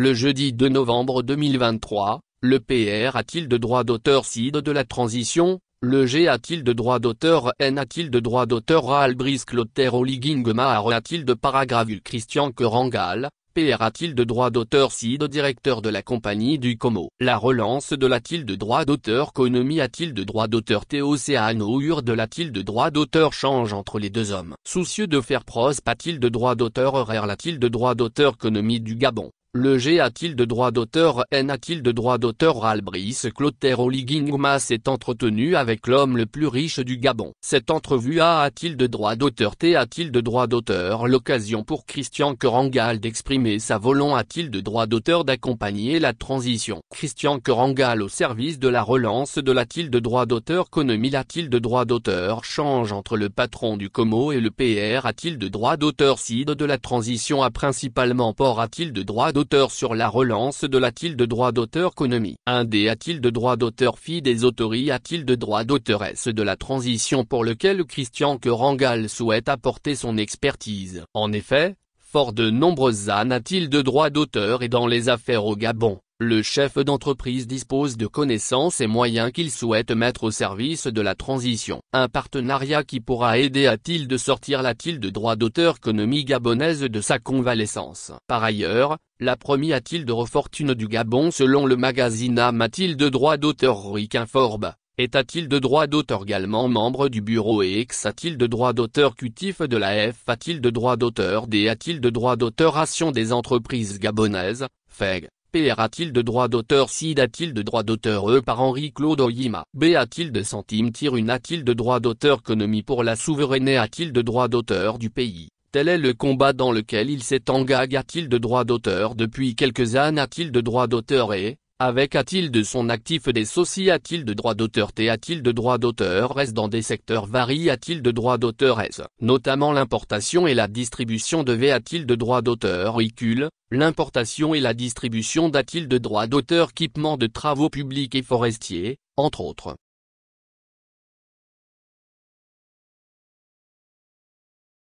Le jeudi 2 novembre 2023, le PR a-t-il de droit d'auteur CID de la transition, le G a-t-il de droit d'auteur N a-t-il de droit d'auteur Albris Clotaire Oligingma a-t-il de paragravule Christian Kerangal, PR a-t-il de droit d'auteur CID directeur de la compagnie du Como La relance de l'a-t-il de droit d'auteur Konomi a-t-il de droit d'auteur Théocéano Ur de l'a-t-il de droit d'auteur Change entre les deux hommes Soucieux de faire prose a-t-il de droit d'auteur Rer l'a-t-il de droit d'auteur Konomi du Gabon le G a-t-il de droit d'auteur N a-t-il de droit d'auteur Albrice Clotaire Oligingma s'est entretenu avec l'homme le plus riche du Gabon. Cette entrevue A a-t-il de droit d'auteur T a-t-il de droit d'auteur L'occasion pour Christian Corangal d'exprimer sa volonté a-t-il de droit d'auteur d'accompagner la transition Christian Corangal au service de la relance de l'a-t-il de droit d'auteur Konomil la t il de droit d'auteur Change entre le patron du Como et le PR a-t-il de droit d'auteur SIDE de la transition a principalement port a-t-il de droit d'auteur Auteur sur la relance de l'a-t-il de droit d'auteur économie, Un des il de droit d'auteur fille des autories il de droit d'auteur de la transition pour lequel Christian Kerangal souhaite apporter son expertise. En effet, fort de nombreuses ânes a-t-il de droit d'auteur et dans les affaires au Gabon, le chef d'entreprise dispose de connaissances et moyens qu'il souhaite mettre au service de la transition. Un partenariat qui pourra aider à de sortir la de droit d'auteur économie gabonaise de sa convalescence. Par ailleurs, la promis il de Refortune du Gabon selon le magazine a-t-il de droit d'auteur Informe, Est il de droit d'auteur également membre du bureau et ex a-t-il de droit d'auteur cutif de la F a-t-il de droit d'auteur D a-t-il de droit d'auteur action des entreprises gabonaises, FEG P. A-t-il de droit d'auteur SID A-t-il de droit d'auteur E par Henri-Claude Oyima B. A-t-il de centimes tire une A-t-il de droit d'auteur Conomie pour la souveraineté A-t-il de droit d'auteur du pays Tel est le combat dans lequel il s'est engagé A-t-il de droit d'auteur depuis quelques années A-t-il de droit d'auteur et, avec a-t-il de son actif des sociétés a-t-il de droit d'auteur T a-t-il de droit d'auteur S dans des secteurs variés a-t-il de droit d'auteur S Notamment l'importation et la distribution de V a-t-il de droit d'auteur ICUL L'importation et la distribution d'a-t-il de droit d'auteur équipement de travaux publics et forestiers, entre autres